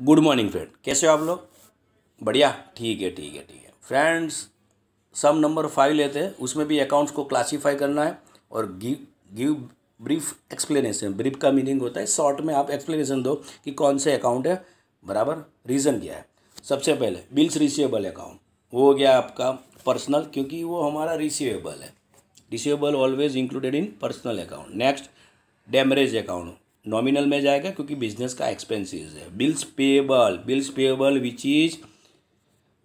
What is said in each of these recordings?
good morning friend कैसे हो आप लोग बढ़िया ठीक है ठीक है ठीक है फ्रेंड्स सम नंबर फाइव लेते हैं उसमें भी अकाउंट्स को क्लासीफाई करना है और give give brief explanation brief का मीनिंग होता है शॉर्ट में आप एक्सप्लेनेशन दो कि कौन से अकाउंट है बराबर रीज़न क्या है सबसे पहले बिल्स रिसीवेबल अकाउंट वो हो गया आपका पर्सनल क्योंकि वो हमारा रिसीवेबल है receivable always included in personal account next demurrage account nominal में जाएगा क्योंकि बिजनेस का एक्सपेंसेस है bills payable bills payable which is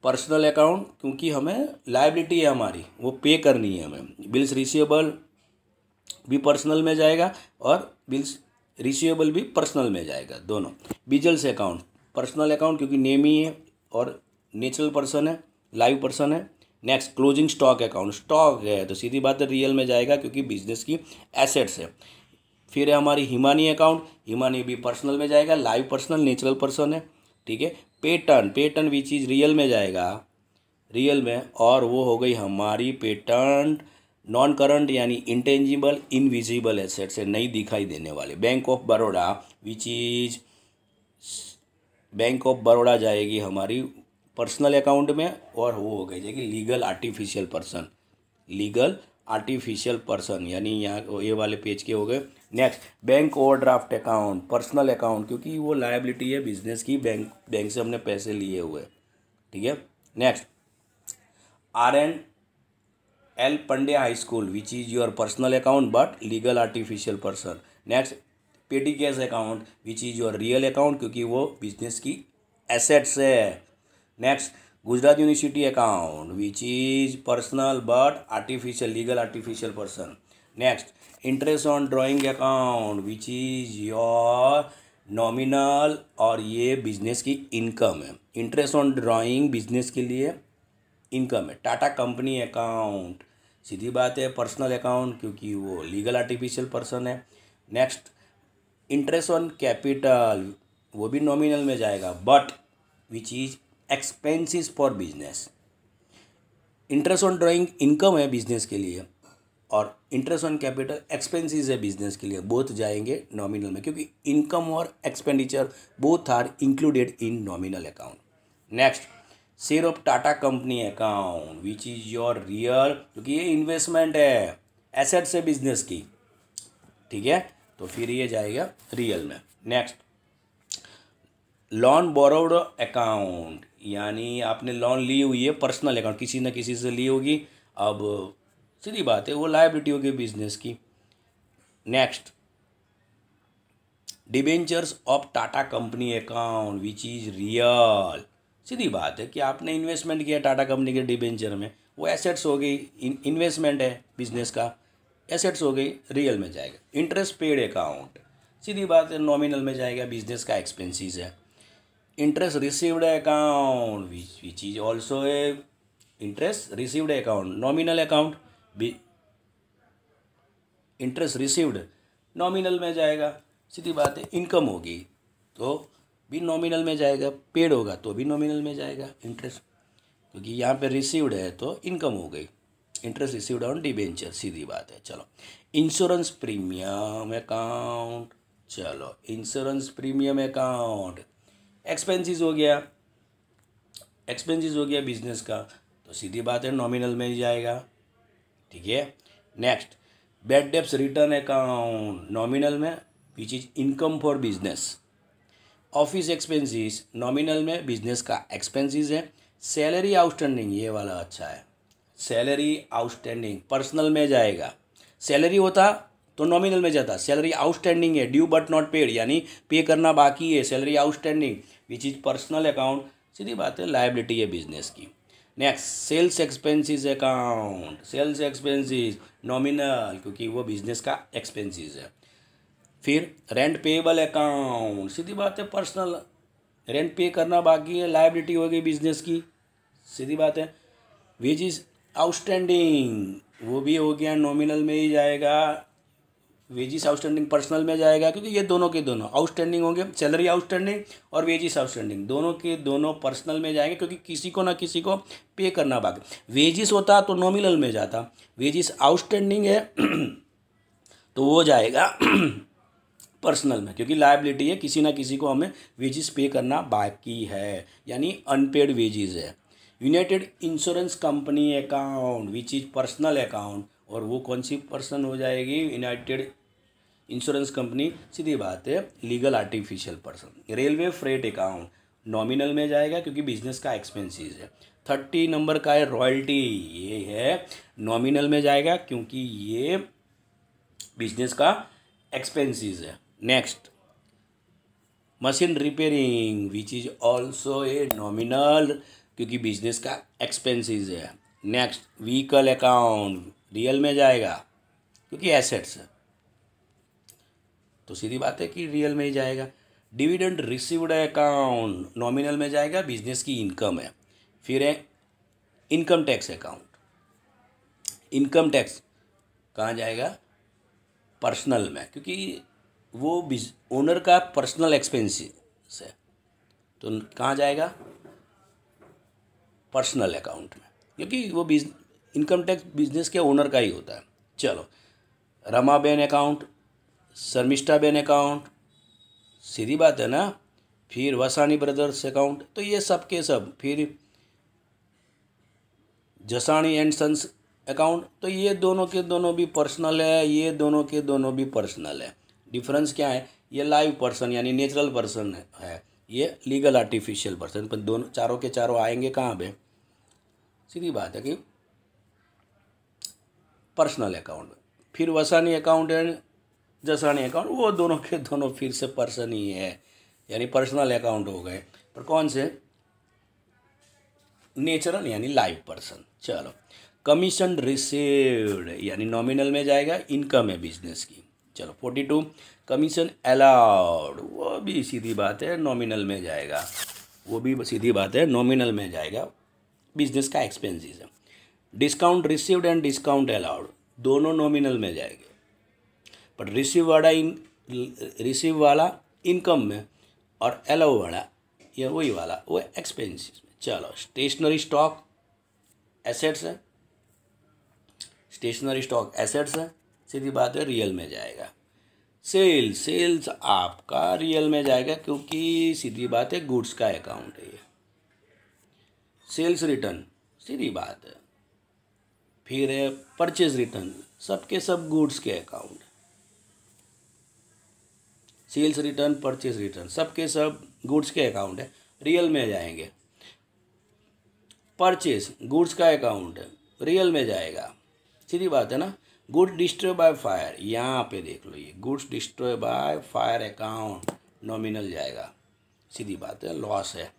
personal account क्योंकि हमें लाइबिलिटी है हमारी वो पे करनी है हमें बिल्स रिसीवेबल भी पर्सनल में जाएगा और बिल्स रिसीवेबल भी पर्सनल में जाएगा दोनों बिजल्स अकाउंट पर्सनल अकाउंट क्योंकि नेम ही है और नेचुरल पर्सन है लाइव पर्सन है next closing stock account stock है तो सीधी बात है रियल में जाएगा क्योंकि बिजनेस की एसेट्स है फिर है हमारी हिमानी अकाउंट हिमानी भी पर्सनल में जाएगा लाइव पर्सनल नेचुरल पर्सन है ठीक है patent patent which is real में जाएगा रियल में और वो हो गई हमारी पेटर्न नॉन करंट यानी इंटेंजिबल इनविजिबल एसेट से नहीं दिखाई देने वाले bank of Baroda which is bank of Baroda जाएगी हमारी पर्सनल अकाउंट में और वो हो गई जाएगी legal artificial person legal artificial person यानी यहाँ ये वाले पेज के हो गए next bank overdraft account personal account क्योंकि वो लाइबिलिटी है बिजनेस की बैंक बैंक से हमने पैसे लिए हुए ठीक है next R N L Pandey high school which is your personal account but legal artificial person next petty cash account which is your real account क्योंकि वो बिजनेस की एसेट्स है next Gujarat university account which is personal but artificial legal artificial person next interest on drawing account which is your nominal और ये business की income है interest on drawing business के लिए इनकम है टाटा कंपनी अकाउंट सीधी बात है पर्सनल अकाउंट क्योंकि वो लीगल आर्टिफिशियल पर्सन है नेक्स्ट इंटरेस्ट ऑन कैपिटल वो भी नॉमिनल में जाएगा but which is expenses for business interest on drawing income है बिजनेस के लिए और इंटरेस्ट ऑन कैपिटल एक्सपेंसेस है बिजनेस के लिए बोथ जाएंगे नॉमिनल में क्योंकि इनकम और expenditure both are included in nominal account next share of Tata company account which is your real क्योंकि ये इन्वेस्टमेंट है एसेट्स है बिजनेस की ठीक है तो फिर ये जाएगा रियल में नेक्स्ट लोन बोरोड अकाउंट यानी आपने लोन ली हुई है पर्सनल अकाउंट किसी न किसी से ली होगी अब सीधी बात है वो लाइबिलिटी होगी बिजनेस की next debentures of Tata company account which is real सीधी बात है कि आपने इन्वेस्टमेंट किया टाटा कंपनी के डिबेंचर में वो एसेट्स हो गई इन्वेस्टमेंट है बिजनेस का एसेट्स हो गई रियल में जाएगा इंटरेस्ट पेड अकाउंट सीधी बात है नॉमिनल में जाएगा बिजनेस का एक्सपेंसिस है interest received account which is also also interest interest account nominal account account be interest received में जाएगा सीधी बात है इनकम होगी तो भी नॉमिनल में जाएगा पेड होगा तो भी नॉमिनल में जाएगा इंटरेस्ट क्योंकि यहाँ पे रिसीव्ड है तो इनकम हो गई इंटरेस्ट रिसीव्ड ऑन डिबेंचर सीधी बात है चलो इंश्योरेंस प्रीमियम अकाउंट चलो इंश्योरेंस प्रीमियम अकाउंट एक्सपेंसेस हो गया एक्सपेंसेस हो गया बिजनेस का तो सीधी बात है नॉमिनल में ही जाएगा ठीक है next bad debts return account nominal में which is income for business office expenses nominal में बिजनेस का एक्सपेंसेस है सैलरी आउटस्टैंडिंग ये वाला अच्छा है सैलरी आउटस्टैंडिंग पर्सनल में जाएगा सैलरी होता तो नॉमिनल में जाता सैलरी आउटस्टैंडिंग है ड्यू बट नॉट पेड यानी पे करना बाकी है salary outstanding which is personal account सीधी बात है लाइबिलिटी है बिजनेस की next sales expenses account sales expenses nominal क्योंकि वो बिजनेस का एक्सपेंसिस है फिर रेंट पेएबल अकाउंट सीधी बात है पर्सनल रेंट पे करना बाकी है लाइबिलिटी होगी बिजनेस की सीधी बात है विच इज़ आउटस्टैंडिंग वो भी हो गया नॉमिनल में ही जाएगा वेजिस आउटस्टैंडिंग पर्सनल में जाएगा क्योंकि ये दोनों के दोनों आउटस्टैंडिंग होंगे सैलरी आउटस्टैंडिंग और वेजिस आउटस्टैंडिंग दोनों के दोनों पर्सनल में जाएंगे क्योंकि किसी को ना किसी को पे करना बाकी वेजिस होता तो नॉमिनल में जाता वेजिस आउटस्टैंडिंग है तो वो जाएगा पर्सनल में क्योंकि लाइबिलिटी है किसी ना किसी को हमें वेजिस पे करना बाकी है यानी अनपेड वेजिस है united insurance company account which is personal account और वो कौन सी पर्सन हो जाएगी यूनाइटेड इंश्योरेंस कंपनी सीधी बात है legal artificial person railway freight account nominal में जाएगा क्योंकि बिजनेस का एक्सपेंसेस है थर्टी नंबर का है रॉयल्टी ये है नॉमिनल में जाएगा क्योंकि ये बिजनेस का एक्सपेंसेस है next machine repairing which is also a nominal क्योंकि बिजनेस का एक्सपेंसेस है नेक्स्ट व्हीकल अकाउंट रियल में जाएगा क्योंकि एसेट्स है तो सीधी बात है कि रियल में ही जाएगा डिविडेंड रिसीव्ड अकाउंट नॉमिनल में जाएगा बिजनेस की इनकम है फिर है income tax account income tax कहाँ जाएगा पर्सनल में क्योंकि वो बिज ओनर का पर्सनल एक्सपेंसिस है तो कहाँ जाएगा पर्सनल अकाउंट में क्योंकि वो बिज इनकम टैक्स बिजनेस के ओनर का ही होता है चलो रमा बेन अकाउंट शर्मिष्ठा बेन अकाउंट सीधी बात है ना फिर वसानी ब्रदर्स अकाउंट तो ये सब के सब फिर जसानी एंड सन्स अकाउंट तो ये दोनों के दोनों भी पर्सनल है ये दोनों के दोनों भी पर्सनल है डिफरेंस क्या है ये लाइव पर्सन यानी नेचुरल पर्सन है ये लीगल आर्टिफिशियल पर्सन पर दोनों चारों के चारों आएंगे कहाँ पे सीधी बात है कि पर्सनल अकाउंट फिर Vasani account and Jasani account वो दोनों के दोनों फिर से पर्सन ही है यानी पर्सनल अकाउंट हो गए पर कौन से नेचुरल यानी लाइव पर्सन चलो कमीशन रिसीव्ड यानी नॉमिनल में जाएगा इनकम है बिजनेस की चलो फोर्टी टू कमीशन अलाउड वो भी सीधी बात है नॉमिनल में जाएगा वो भी सीधी बात है नॉमिनल में जाएगा बिजनेस का एक्सपेंसिस है discount received and discount allowed दोनों नॉमिनल में जाएंगे बट रिसीव वाला इन रिसीव वाला इनकम में और एलाउ वाला या वही वाला वो एक्सपेंसिस में चलो स्टेशनरी स्टॉक एसेट्स है स्टेशनरी स्टॉक एसेट्स है सीधी बात है रियल में जाएगा सेल सेल्स आपका रियल में जाएगा क्योंकि सीधी बात है गुड्स का अकाउंट है ये सेल्स रिटर्न सीधी बात है फिर है परचेज रिटर्न सबके सब गुड्स के account sales return purchase return सबके सब गुड्स के अकाउंट है रियल में जाएंगे परचेज गुड्स का अकाउंट है रियल में जाएगा सीधी बात है ना गुड डिस्ट्रॉय बाय फायर यहाँ पे देख लो ये goods destroy by fire account nominal जाएगा सीधी बात है लॉस है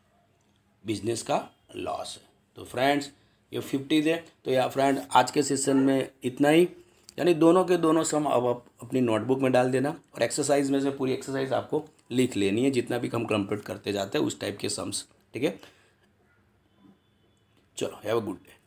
बिजनेस का लॉस है तो फ्रेंड्स ये फिफ्टी दे तो या फ्रेंड आज के सेशन में इतना ही यानी दोनों के दोनों सम अब आप अपनी नोटबुक में डाल देना और एक्सरसाइज में से पूरी एक्सरसाइज आपको लिख लेनी है जितना भी हम कंप्लीट करते जाते हैं उस टाइप के सम्स ठीक है चलो हैव अ गुड डे